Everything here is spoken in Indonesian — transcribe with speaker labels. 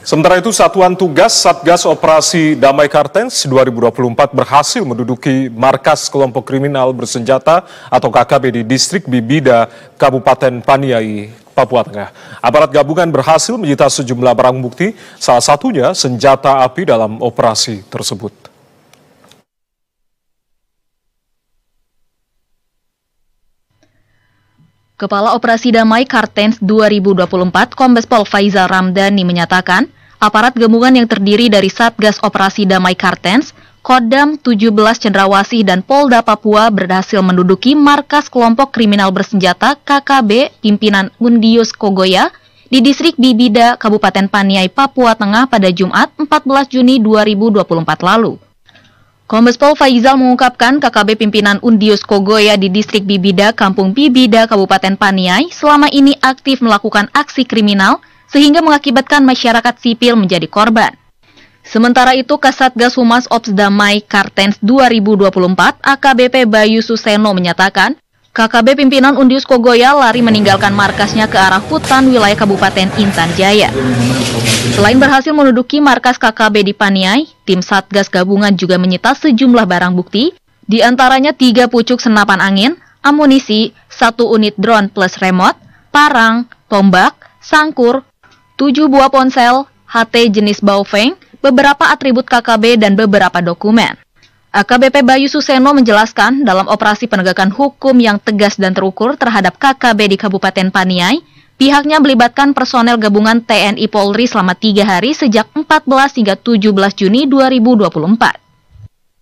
Speaker 1: Sementara itu Satuan Tugas Satgas Operasi Damai Kartens 2024 berhasil menduduki markas kelompok kriminal bersenjata atau KKB di distrik Bibida, Kabupaten Paniai, Papua Tengah. Aparat gabungan berhasil menyita sejumlah barang bukti, salah satunya senjata api dalam operasi tersebut.
Speaker 2: Kepala Operasi Damai Kartens 2024 Kombes Pol Faizal Ramdhani menyatakan, aparat gabungan yang terdiri dari Satgas Operasi Damai Kartens, Kodam 17 Cendrawasih dan Polda Papua berhasil menduduki markas kelompok kriminal bersenjata KKB pimpinan Undius Kogoya di distrik Bibida, Kabupaten Paniai, Papua Tengah pada Jumat 14 Juni 2024 lalu. Kombes Pol Faizal mengungkapkan KKB pimpinan Undius Kogoya di distrik Bibida, Kampung Bibida, Kabupaten Paniai selama ini aktif melakukan aksi kriminal sehingga mengakibatkan masyarakat sipil menjadi korban. Sementara itu, Kasatgas Humas Ops Damai Kartens 2024 AKBP Bayu Suseno menyatakan KKB pimpinan Undius Kogoya lari meninggalkan markasnya ke arah hutan wilayah Kabupaten Intan Jaya. Selain berhasil menduduki markas KKB di Paniai, tim Satgas gabungan juga menyita sejumlah barang bukti, di antaranya tiga pucuk senapan angin, amunisi, satu unit drone plus remote, parang, tombak, sangkur, tujuh buah ponsel, HT jenis baufeng, beberapa atribut KKB dan beberapa dokumen. AKBP eh, Bayu Suseno menjelaskan dalam operasi penegakan hukum yang tegas dan terukur terhadap KKB di Kabupaten Paniai, pihaknya melibatkan personel gabungan TNI Polri selama tiga hari sejak 14 hingga 17 Juni 2024.